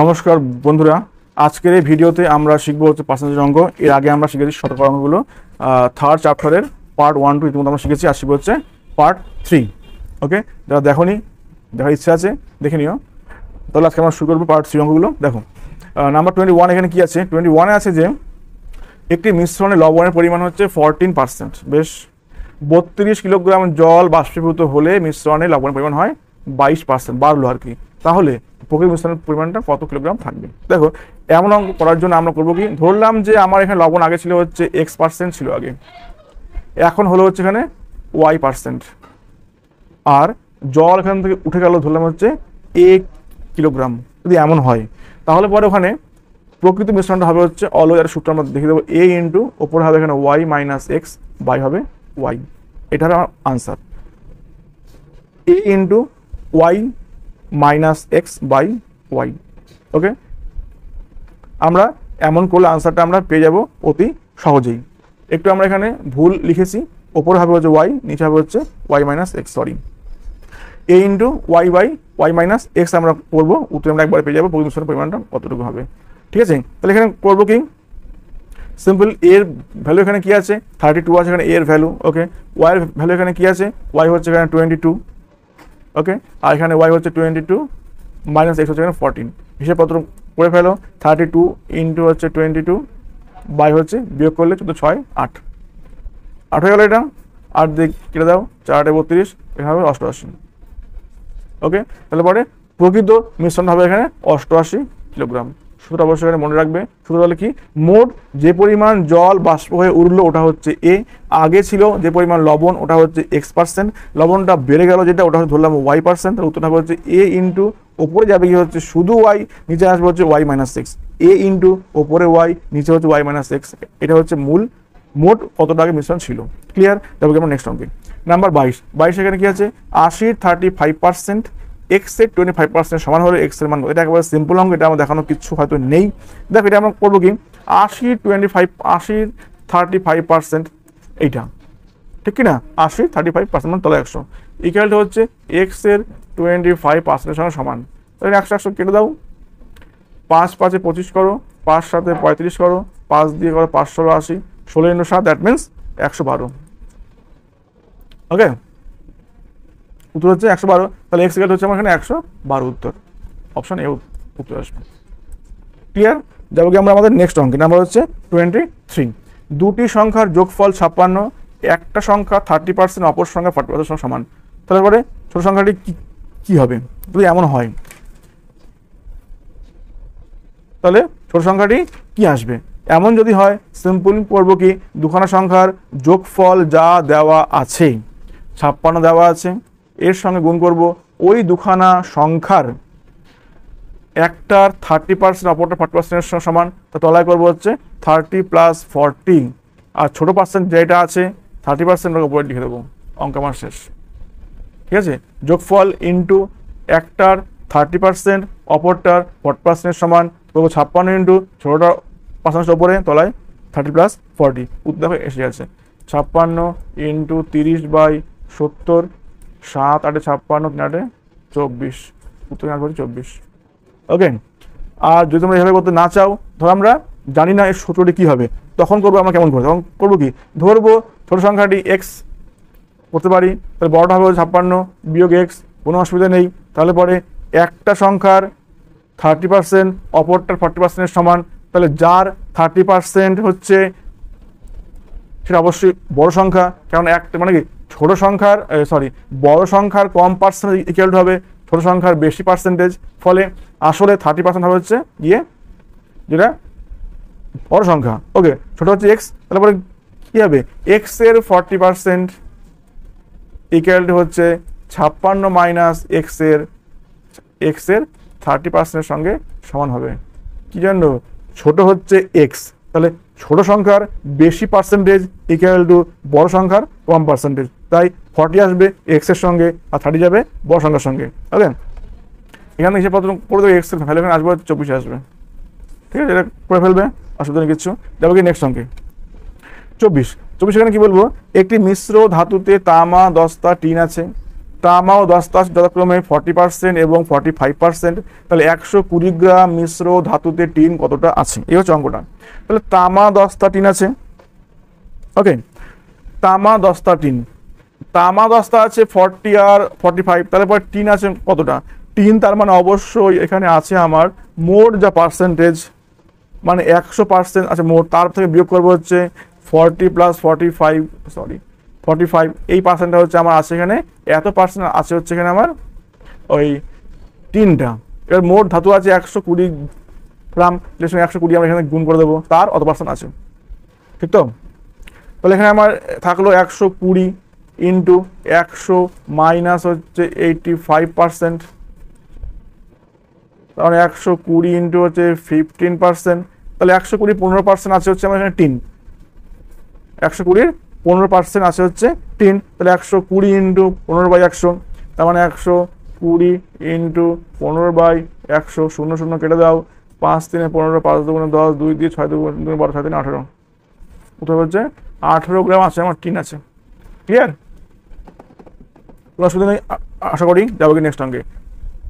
নমস্কার বন্ধুরা আজকের এই ভিডিওতে আমরা শিখবো হচ্ছে পার্সেন্টেজ অঙ্ক এর আগে আমরা শিখেছি শতকরণগুলো থার্ড চ্যাপ্টারের পার্ট ওয়ান টু ইতিমধ্যে আমরা শিখেছি আর হচ্ছে পার্ট থ্রি ওকে যারা দেখনি দেখার ইচ্ছা আছে দেখে নিও তাহলে আজকে আমরা শুরু করবো পার্ট থ্রি অঙ্কগুলো দেখো নাম্বার টোয়েন্টি ওয়ান এখানে কী আছে টোয়েন্টি ওয়ানে আছে যে একটি মিশ্রণে লবণের পরিমাণ হচ্ছে ফরটিন পার্সেন্ট বেশ বত্রিশ কিলোগ্রাম জল বাষ্পীভূত হলে মিশ্রণে লবণের পরিমাণ হয় বাইশ পার্সেন্ট বাড়লো আর কি তাহলে প্রকৃত মিশ্রণের পরিমাণটা কত কিলোগ্রাম থাকবে দেখো এমন অঙ্ক করার জন্য আমরা করবো কি ধরলাম যে আমার এখানে লবণ আগে ছিল হচ্ছে এক্স পার্সেন্ট ছিল আগে এখন হলো হচ্ছে এখানে ওয়াই পার্সেন্ট আর জল এখান থেকে উঠে গেল ধরলাম হচ্ছে এ কিলোগ্রাম যদি এমন হয় তাহলে পরে ওখানে প্রকৃত মিশ্রণটা হবে হচ্ছে আর সূত্র আমরা দেখে দেবো এ ইন্টু ওপরে হবে এখানে ওয়াই মাইনাস এক্স বাই হবে ওয়াই এটা হবে আমার answer A into Y minus X by Y okay আমরা এমন করলে আনসারটা আমরা পেয়ে যাব অতি সহজেই একটু আমরা এখানে ভুল লিখেছি ওপর হবে হচ্ছে ওয়াই নিচে হবে হচ্ছে Y minus X sorry A into Y by Y minus X আমরা করবো উত্তর আমরা একবার পেয়ে যাবো প্রদূষণের পরিমাণটা কতটুকু হবে ঠিক আছে তাহলে এখানে করবো কি সিম্পল এর ভ্যালু এখানে কী আছে থার্টি টু আছে এখানে এর ভ্যালু ওকে ওয়াইয়ের ভ্যালু এখানে কী আছে ওয়াই হচ্ছে এখানে টোয়েন্টি টু ওকে আর এখানে ওয়াই হচ্ছে টোয়েন্টি টু মাইনাস এক্স হচ্ছে এখানে ফোরটিন হিসেবপত্র করে ফেলো থার্টি টু ইন্টু হচ্ছে টোয়েন্টি টু বাই হচ্ছে বিয়োগ করলে চোদ্দো ছয় আট আট হয়ে গেলো এটা আট দিয়ে কেটে দাও চার আটে বত্রিশ এখানে হবে অষ্টআশি ওকে তাহলে পরে প্রকৃত মিশ্রণ হবে এখানে অষ্টআশি কিলোগ্রাম সুতরাং অবশ্যই এখানে মনে রাখবে সুতরাং তাহলে কি মোট যে পরিমাণ জল বাষ্প হয়ে উঠলো ওটা হচ্ছে এ আগে ছিল যে পরিমাণ লবণ ওটা হচ্ছে এক্স পার্সেন্ট লবণটা বেড়ে গেল যেটা ওটা হচ্ছে ধরলাম ওয়াই পার্সেন্ট তাহলে উত্তরটা হচ্ছে এ ইন্টু ওপরে যাবে কি হচ্ছে শুধু ওয়াই নিচে আসবে হচ্ছে Y minus six A into ওপরে ওয়াই নিচে হচ্ছে ওয়াই মাইনাস এক্স এটা হচ্ছে মূল মোট কত টাকা মিশ্রণ ছিল ক্লিয়ার তারপর আমরা নেক্সট অঙ্কে নাম্বার বাইশ বাইশ এখানে কি আছে আশি থার্টি ফাইভ পার্সেন্ট এক্সের টোয়েন্টি ফাইভ পার্সেন্ট সমান হলে এক্সের মান এটা একেবারে সিম্পল অঙ্ক এটা আমার দেখানো কিছু হয়তো নেই দেখো এটা আমরা করবো কি আশি টোয়েন্টি ফাইভ আশির থার্টি ফাইভ পার্সেন্ট এইটা ঠিক কি না আশি থার্টি ফাইভ পার্সেন্ট মানে তাহলে একশো ইকুয়ালটা হচ্ছে এক্সের টোয়েন্টি ফাইভ পার্সেন্টের সঙ্গে সমান তাহলে একশো একশো কেটে দাও পাঁচ পাঁচে পঁচিশ করো পাঁচ সাথে পঁয়ত্রিশ করো পাঁচ দিয়ে করো পাঁচশো আশি ষোলো ইন্টু সাত দ্যাট মিনস একশো বারো ওকে উত্তর হচ্ছে একশো বারো তাহলে এক্স হচ্ছে আমার এখানে একশো বারো উত্তর অপশন এ উত্তর আসবে ক্লিয়ার যাবো কি আমরা আমাদের নেক্সট অঙ্কে নাম্বার হচ্ছে টোয়েন্টি থ্রি দুটি সংখ্যার যোগফল ছাপ্পান্ন একটা সংখ্যা থার্টি পার্সেন্ট অপর সংখ্যা ফর্টি পার্সেন্ট সমান তাহলে পরে ছোটো সংখ্যাটি কী হবে যদি এমন হয় তাহলে ছোট সংখ্যাটি কি আসবে এমন যদি হয় সিম্পল করবো কি দুখানা সংখ্যার যোগফল যা দেওয়া আছে ছাপ্পান্ন দেওয়া আছে এর সঙ্গে গুণ করব ওই দুখানা সংখ্যার একটার থার্টি পার্সেন্ট অপরটা ফর্টি পার্সেন্টের সমান তা তলায় করবো হচ্ছে থার্টি প্লাস ফর্টি আর ছোটো পার্সেন্ট যেটা আছে থার্টি পার্সেন্টের উপরে লিখে দেবো অঙ্ক আমার শেষ ঠিক আছে যোগফল ইন্টু একটার থার্টি পার্সেন্ট অপরটার ফর্টি পার্সেন্টের সমান করবো ছাপ্পান্ন ইন্টু ছোটোটা পার্সেন্টের ওপরে তলায় থার্টি প্লাস ফর্টি উত্তর এসে গেছে ছাপ্পান্ন ইন্টু তিরিশ বাই সত্তর সাত আটে ছাপ্পান্ন তিন আটে চব্বিশ উত্তর করছি চব্বিশ ওকে আর যদি তোমরা এভাবে করতে না চাও ধর আমরা জানি না এর সূত্রটি কী হবে তখন করবো আমরা কেমন করবো তখন করবো কি ধরবো ছোটো সংখ্যাটি এক্স করতে পারি তাহলে বড়টা হবে ছাপ্পান্ন বিয়োগ এক্স কোনো অসুবিধা নেই তাহলে পরে একটা সংখ্যার থার্টি পার্সেন্ট অপরটার ফর্টি পার্সেন্টের সমান তাহলে যার থার্টি পার্সেন্ট হচ্ছে সেটা অবশ্যই বড় সংখ্যা কারণ একটা মানে কি ছোট সংখ্যার সরি বড় সংখ্যার কম পার্সেন্ট ইকুয়াল হবে ছোট সংখ্যার বেশি পার্সেন্টেজ ফলে আসলে থার্টি পার্সেন্ট হবে হচ্ছে গিয়ে যেটা বড় সংখ্যা ওকে ছোট হচ্ছে এক্স তারপরে কী হবে এক্সের ফর্টি পার্সেন্ট ইকুয়ালটি হচ্ছে ছাপ্পান্ন মাইনাস এক্সের এক্সের থার্টি পার্সেন্টের সঙ্গে সমান হবে কী জন্য ছোট হচ্ছে এক্স তাহলে ছোট সংখ্যার বেশি পার্সেন্টেজ ইকুয়াল টু বড় সংখ্যার কম পার্সেন্টেজ তাই ফর্টি আসবে এক্সের সঙ্গে আর থার্টি যাবে বড় সংখ্যার সঙ্গে ওকে এখানে হিসেব পত্র করে দেবে এক্সের ভ্যালু আসবে চব্বিশে আসবে ঠিক আছে এটা করে ফেলবে অসুবিধা নেই কিছু যাবে কি নেক্সট সঙ্গে চব্বিশ চব্বিশ এখানে কী বলবো একটি মিশ্র ধাতুতে তামা দস্তা টিন আছে তামা ও দস্তা যথাক্রমে ফর্টি পার্সেন্ট এবং ফর্টি ফাইভ পার্সেন্ট তাহলে একশো কুড়ি গ্রাম মিশ্র ধাতুতে টিন কতটা আছে এই হচ্ছে অঙ্কটা তাহলে তামা দস্তা টিন আছে ওকে তামা দস্তা টিন তামা দস্তা আছে ফর্টি আর ফর্টি ফাইভ তাহলে পরে টিন আছে কতটা টিন তার মানে অবশ্যই এখানে আছে আমার মোট যা পার্সেন্টেজ মানে একশো পার্সেন্ট আছে আচ্ছা মোট তার থেকে বিয়োগ করবো হচ্ছে forty plus forty five sorry forty five এই পার্সেন্টটা হচ্ছে আমার আছে এখানে এত পার্সেন্ট আছে হচ্ছে এখানে আমার ওই টিনটা এবার মোট ধাতু আছে একশো কুড়ি গ্রাম যে সঙ্গে একশো কুড়ি আমরা এখানে গুণ করে দেবো তার অত পার্সেন্ট আছে ঠিক তো তাহলে এখানে আমার থাকলো একশো কুড়ি ইন্টু একশো মাইনাস হচ্ছে এইটটি ফাইভ পারসেন্ট তাহলে একশো কুড়ি ইন্টু হচ্ছে ফিফটিন পারসেন্ট তাহলে একশো কুড়ি পনেরো পার্সেন্ট আছে হচ্ছে আমার এখানে টিন একশো কুড়ির পনেরো পার্সেন্ট আছে হচ্ছে টিন তাহলে একশো কুড়ি ইন্টু পনেরো বাই একশো তার মানে একশো কুড়ি ইন্টু পনেরো বাই একশো শূন্য শূন্য কেটে দাও পাঁচ তিনে পনেরো পাঁচ দুগুণে দশ দুই দিয়ে ছয় দুগুণে বারো ছয় তিন আঠেরো কোথায় হচ্ছে আঠেরো গ্রাম আছে আমার টিন আছে ক্লিয়ার কোনো আশা করি যাবো কি নেক্সট অঙ্কে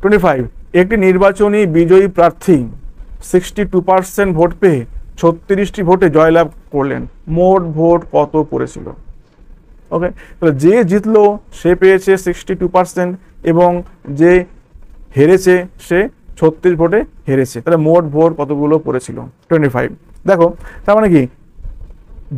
টোয়েন্টি ফাইভ একটি নির্বাচনী বিজয়ী প্রার্থী সিক্সটি টু পার্সেন্ট ভোট পেয়ে ছত্রিশটি ভোটে জয়লাভ করলেন মোট ভোট কত পড়েছিল ওকে তাহলে যে জিতলো সে পেয়েছে সিক্সটি টু পার্সেন্ট এবং যে হেরেছে সে ছত্রিশ ভোটে হেরেছে তাহলে মোট ভোট কতগুলো পড়েছিল টোয়েন্টি ফাইভ দেখো তার মানে কি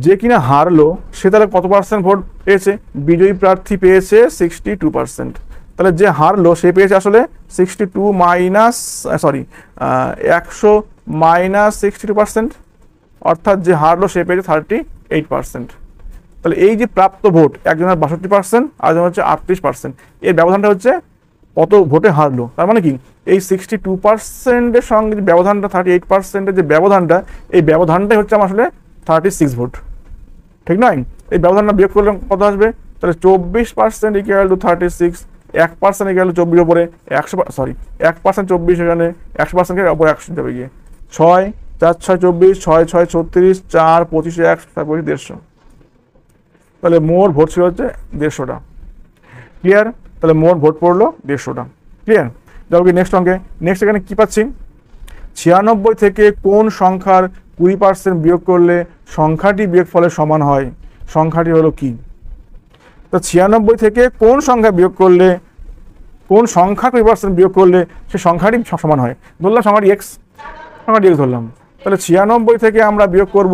যে কিনা হারলো সে তাহলে কত পার্সেন্ট ভোট পেয়েছে বিজয়ী প্রার্থী পেয়েছে সিক্সটি টু পার্সেন্ট তাহলে যে হারলো সে পেয়েছে আসলে সিক্সটি টু মাইনাস সরি একশো মাইনাস সিক্সটি টু পার্সেন্ট অর্থাৎ যে হারলো সে পেয়েছে থার্টি এইট পার্সেন্ট তাহলে এই যে প্রাপ্ত ভোট একজনের বাষট্টি পার্সেন্ট আরেকজন হচ্ছে আটত্রিশ পার্সেন্ট এর ব্যবধানটা হচ্ছে কত ভোটে হারলো তার মানে কি এই সিক্সটি টু পার্সেন্টের সঙ্গে যে ব্যবধানটা থার্টি এইট পার্সেন্টের যে ব্যবধানটা এই ব্যবধানটাই হচ্ছে আমার আসলে থার্টি সিক্স ভোল্ট ঠিক নয় এই ব্যবধানটা বিয়োগ করলে কত আসবে তাহলে চব্বিশ percent equal to thirty six এক পার্সেন্ট ইকুয়াল টু চব্বিশ ওপরে একশো সরি এক পার্সেন্ট চব্বিশ এখানে একশো পার্সেন্টকে ওপরে একশো যাবে গিয়ে ছয় চার ছয় চব্বিশ ছয় ছয় ছত্রিশ চার পঁচিশে একশো চার পঁচিশ দেড়শো তাহলে মোট ভোট ছিল হচ্ছে দেড়শোটা ক্লিয়ার তাহলে মোট ভোট পড়লো দেড়শোটা ক্লিয়ার যাবো কি নেক্সট অঙ্কে নেক্সট এখানে কী পাচ্ছি ছিয়ানব্বই থেকে কোন সংখ্যার কুড়ি পার্সেন্ট বিয়োগ করলে সংখ্যাটি বিয়োগ ফলে সমান হয় সংখ্যাটি হলো কি তো ছিয়ানব্বই থেকে কোন সংখ্যা বিয়োগ করলে কোন সংখ্যা কুড়ি পার্সেন্ট বিয়োগ করলে সে সংখ্যাটি সমান হয় ধরলাম সংখ্যাটি এক্স সংখ্যাটি এক্স ধরলাম তাহলে ছিয়ানব্বই থেকে আমরা বিয়োগ করব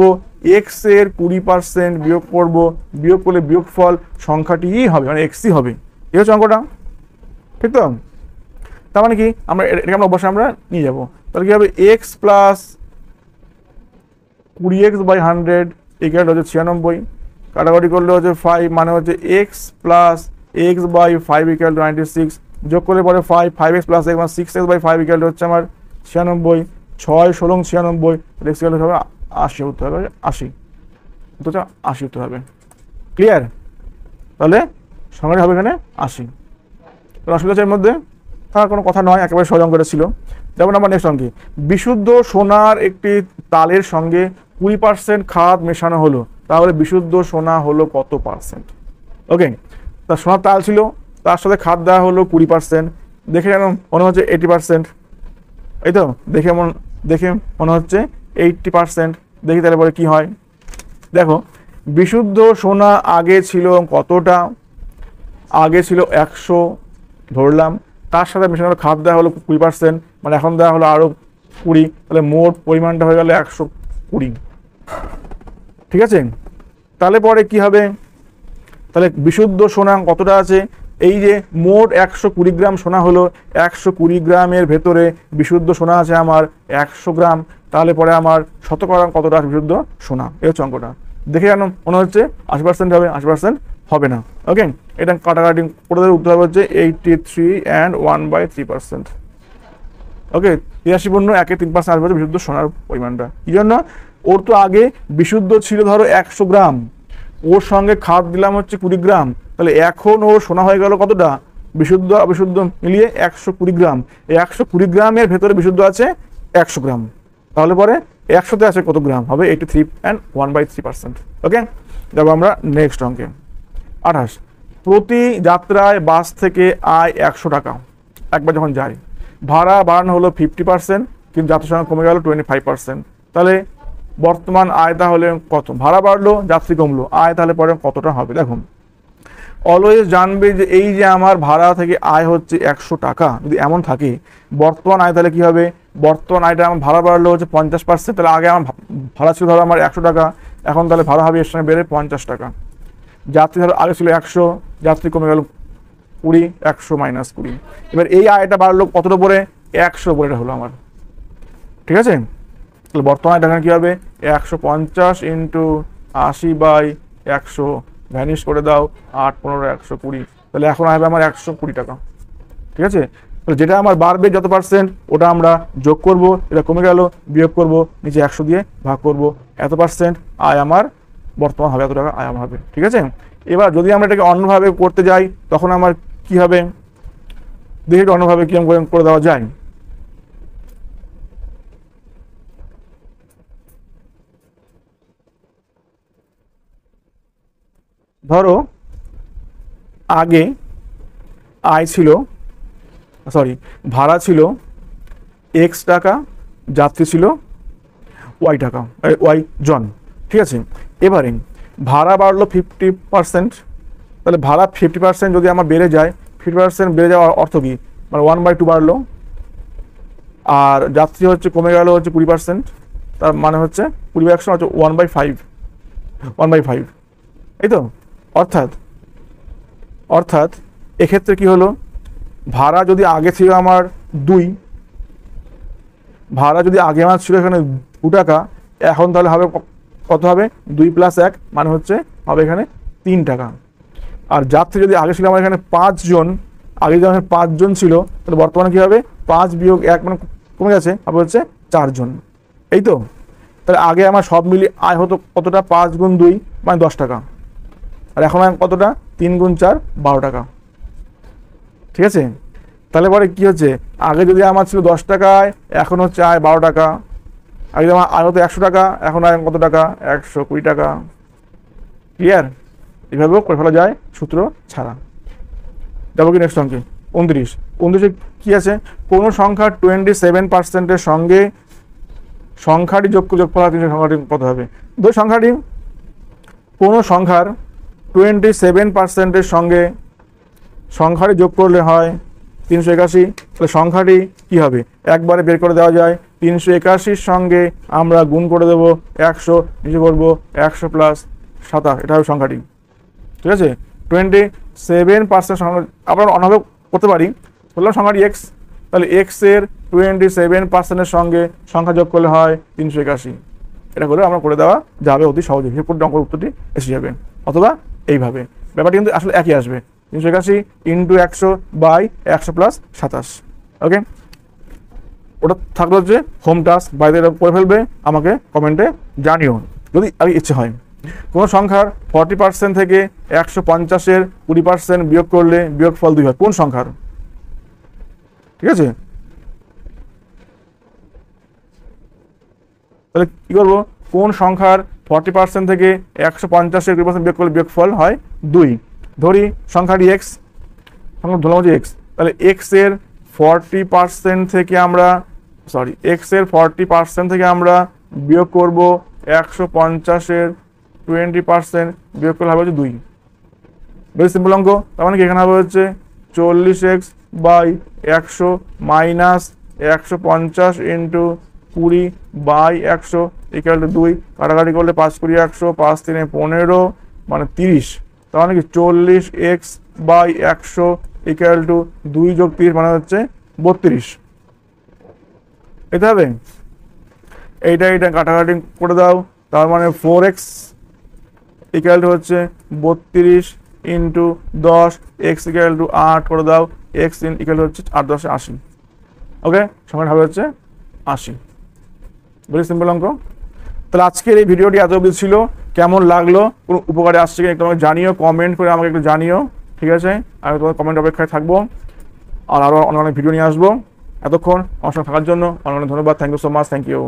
এক্স এর কুড়ি পার্সেন্ট বিয়োগ করব বিয়োগ করলে বিয়োগ ফল সংখ্যাটিই হবে মানে এক্সই হবে এই হচ্ছে অঙ্কটা ঠিক তো তার মানে কি আমরা এটাকে আমরা অবশ্যই আমরা নিয়ে যাব তাহলে কী হবে এক্স প্লাস কুড়ি এক্স বাই হান্ড্রেড ইকুয়াল হচ্ছে ছিয়ানব্বই কাটাকাটি করলে হচ্ছে ফাইভ মানে হচ্ছে X plus X by five equal to ninety six যোগ করলে পরে five five X plus X মানে six X by five equal হচ্ছে আমার ছিয়ানব্বই ছয় ষোলো ছিয়ানব্বই এক্স ইকুয়াল হবে আশি উত্তর হবে আশি তো আশি উত্তর হবে ক্লিয়ার তাহলে সঙ্গে হবে এখানে আশি হচ্ছে এর মধ্যে তার কোনো কথা নয় একেবারে সহজ করেছিল যেমন আমার নেক্সট অঙ্কে বিশুদ্ধ সোনার একটি তালের সঙ্গে কুড়ি পার্সেন্ট খাদ মেশানো হলো তাহলে বিশুদ্ধ সোনা হলো কত পার্সেন্ট ওকে তা সোনার তাল ছিল তার সাথে খাদ দেওয়া হলো কুড়ি পার্সেন্ট দেখে যেন মনে হচ্ছে এইটি পার্সেন্ট এই তো দেখে মন দেখে মনে হচ্ছে এইটটি পার্সেন্ট দেখি তাহলে পরে কী হয় দেখো বিশুদ্ধ সোনা আগে ছিল কতটা আগে ছিল একশো ধরলাম তার সাথে মেশানো খাদ দেওয়া হলো কুড়ি পার্সেন্ট মানে এখন দেওয়া হলো আরও কুড়ি তাহলে মোট পরিমাণটা হয়ে গেল একশো কুড়ি ঠিক আছে তাহলে পরে কি হবে তাহলে বিশুদ্ধ সোনা কতটা আছে এই যে মোট একশো কুড়ি গ্রাম সোনা হলো একশো কুড়ি গ্রামের ভেতরে বিশুদ্ধ সোনা আছে আমার একশো গ্রাম তাহলে পরে আমার শতকরা কতটা বিশুদ্ধ সোনা এই হচ্ছে অঙ্কটা দেখে কেন মনে হচ্ছে আশি পার্সেন্ট হবে আশি পার্সেন্ট হবে না ওকে এটা কাটাকাটি করে দেবে উত্তর হচ্ছে eighty three and one by three percent okay তিরাশি পণ্য একে তিন পার্সেন্ট আসবে বিশুদ্ধ সোনার পরিমাণটা এই জন্য ওর তো আগে বিশুদ্ধ ছিল ধরো একশো গ্রাম ওর সঙ্গে খাদ দিলাম হচ্ছে কুড়ি গ্রাম তাহলে এখন ওর সোনা হয়ে গেল কতটা বিশুদ্ধ অবিশুদ্ধ মিলিয়ে একশো কুড়ি গ্রাম এই একশো কুড়ি গ্রামের ভেতরে বিশুদ্ধ আছে একশো গ্রাম তাহলে পরে একশোতে আছে কত গ্রাম হবে eighty three and one by three percent okay যাবো আমরা নেক্সট অঙ্কে আঠাশ প্রতি যাত্রায় বাস থেকে আয় একশো টাকা একবার যখন যাই ভাড়া বাড়ানো হলো ফিফটি পার্সেন্ট কিন্তু যাত্রার সংখ্যা কমে গেল টোয়েন্টি ফাইভ পার্সেন্ট তাহলে বর্তমান আয় তাহলে কত ভাড়া বাড়লো যাত্রী কমলো আয় তাহলে পরে কতটা হবে দেখুন অলওয়েজ জানবে যে এই যে আমার ভাড়া থেকে আয় হচ্ছে একশো টাকা যদি এমন থাকে বর্তমান আয় তাহলে কী হবে বর্তমান আয়টা আমার ভাড়া বাড়লো হচ্ছে পঞ্চাশ পার্সেন্ট তাহলে আগে আমার ভাড়া ছিল ধরো আমার একশো টাকা এখন তাহলে ভাড়া হবে এর সঙ্গে বেড়ে পঞ্চাশ টাকা যাত্রী ধরো আগে ছিল একশো যাত্রী কমে গেল কুড়ি একশো মাইনাস কুড়ি এবার এই আয়টা বাড়লো কতটা পরে একশো পরে এটা হলো আমার ঠিক আছে তাহলে বর্তমানে দেখেন কী হবে একশো পঞ্চাশ ইন্টু আশি বাই একশো ভ্যানিশ করে দাও আট পনেরো একশো কুড়ি তাহলে এখন আসবে আমার একশো কুড়ি টাকা ঠিক আছে তাহলে যেটা আমার বাড়বে যত পার্সেন্ট ওটা আমরা যোগ করব এটা কমে গেল বিয়োগ করব নিচে একশো দিয়ে ভাগ করব এত পার্সেন্ট আয় আমার বর্তমান হবে এত টাকা আয় আমার হবে ঠিক আছে এবার যদি আমরা এটাকে অন্যভাবে করতে যাই তখন আমার কি হবে দেখি অন্যভাবে কীরকম করে দেওয়া যায় ধরো আগে আয় ছিল সরি ভাড়া ছিল এক্স টাকা যাত্রী ছিল ওয়াই টাকা ওয়াই জন ঠিক আছে এবারে ভাড়া বাড়লো ফিফটি পার্সেন্ট তাহলে ভাড়া ফিফটি পার্সেন্ট যদি আমার বেড়ে যায় ফিফটি পার্সেন্ট বেড়ে যাওয়ার অর্থ কী মানে ওয়ান বাই টু বাড়লো আর যাত্রী হচ্ছে কমে গেল হচ্ছে কুড়ি পার্সেন্ট তার মানে হচ্ছে কুড়ি একশো মানে হচ্ছে one by five one by five এই তো অর্থাৎ অর্থাৎ এক্ষেত্রে কি হলো ভাড়া যদি আগে ছিল আমার দুই ভাড়া যদি আগে আমার ছিল এখানে দু টাকা এখন তাহলে হবে কত হবে দুই প্লাস এক মানে হচ্ছে হবে এখানে তিন টাকা আর যাত্রী যদি আগে ছিল আমার এখানে পাঁচজন আগে যদি আমার পাঁচজন ছিল তাহলে বর্তমানে কী হবে পাঁচ বিয়োগ এক মানে কমে গেছে হবে হচ্ছে চারজন এই তো তাহলে আগে আমার সব মিলিয়ে আয় হতো কতটা পাঁচ গুণ দুই মানে দশ টাকা আর এখন কতটা তিন গুণ চার বারো টাকা ঠিক আছে তাহলে পরে কী হচ্ছে আগে যদি আমার ছিল দশ টাকায় এখন হচ্ছে আয় বারো টাকা আগে আমার আগে তো একশো টাকা এখন আয় কত টাকা একশো কুড়ি টাকা ক্লিয়ার এভাবেও করে ফেলা যায় সূত্র ছাড়া যাবো কি নেক্সট অঙ্কে উনত্রিশ উনত্রিশে কী আছে কোনো সংখ্যা টোয়েন্টি সেভেন পার্সেন্টের সঙ্গে সংখ্যাটি যোগ্য যোগ ফলা সংখ্যাটি কত হবে দুই সংখ্যাটি কোনো সংখ্যার টোয়েন্টি সেভেন পার্সেন্টের সঙ্গে সংখ্যাটি যোগ করলে হয় তিনশো একাশি তাহলে সংখ্যাটি কী হবে একবারে বের করে দেওয়া যায় তিনশো একাশির সঙ্গে আমরা গুণ করে দেব একশো নিচে করব একশো প্লাস সাতাশ এটা হবে সংখ্যাটি ঠিক আছে টোয়েন্টি সেভেন পার্সেন্ট সংখ্যা আমরা অন্যভাবে করতে পারি বললাম সংখ্যাটি এক্স তাহলে এক্সের টোয়েন্টি সেভেন পার্সেন্টের সঙ্গে সংখ্যা যোগ করলে হয় তিনশো একাশি এটা করে আমরা করে দেওয়া যাবে অতি সহজে হিসেব করে উত্তরটি এসে যাবে অথবা এইভাবে ব্যাপারটা কিন্তু আসলে একই আসবে তিনশো একাশি ইন্টু একশো বাই একশো প্লাস সাতাশ ওকে ওটা থাকলো যে হোম টাস্ক বাইরে করে ফেলবে আমাকে কমেন্টে জানিও যদি আমি ইচ্ছে হয় কোন সংখ্যার ফর্টি পার্সেন্ট থেকে একশো পঞ্চাশের কুড়ি পার্সেন্ট বিয়োগ করলে বিয়োগ ফল দুই হয় কোন সংখ্যার ঠিক আছে তাহলে কি করবো কোন সংখ্যার ফর্টি পার্সেন্ট থেকে একশো পঞ্চাশের কুড়ি পার্সেন্ট বিয়োগ করলে বিয়োগফল হয় দুই ধরি সংখ্যাটি এক্স সংখ্যা ধরলাম যে এক্স তাহলে এক্সের ফর্টি পার্সেন্ট থেকে আমরা সরি এক্সের ফর্টি পার্সেন্ট থেকে আমরা বিয়োগ করব একশো পঞ্চাশের টোয়েন্টি পার্সেন্ট বিয়োগ করলে হবে হচ্ছে দুই বেশ সিম্পল অঙ্ক তার মানে কি এখানে হবে হচ্ছে চল্লিশ এক্স বাই একশো মাইনাস একশো পঞ্চাশ ইন্টু কুড়ি বাই একশো ইকাল টু দুই কাটাকাটি করলে পাঁচ কুড়ি একশো পাঁচ তিনে পনেরো মানে তিরিশ তাহলে কি চল্লিশ এক্স বাই একশো ইকাল টু দুই যোগ তিরিশ মানে হচ্ছে বত্রিশ এটা হবে এইটা এইটা কাটাকাটি করে দাও তার মানে ফোর এক্স ইকাল টু হচ্ছে বত্রিশ ইন্টু দশ এক্স ইকাল টু আট করে দাও এক্স ইন ইকাল হচ্ছে আট দশে আশি ওকে সমান হবে হচ্ছে আশি ভেরি সিম্পল অঙ্ক তাহলে আজকের এই ভিডিওটি এত অবধি ছিল কেমন লাগলো কোনো উপকারে আসছে কিনা তোমাকে জানিও কমেন্ট করে আমাকে একটু জানিও ঠিক আছে আমি তোমার কমেন্ট অপেক্ষায় থাকবো আর আরও অনেক অনেক ভিডিও নিয়ে আসবো এতক্ষণ আমার থাকার জন্য অনেক অনেক ধন্যবাদ thank you so much thank you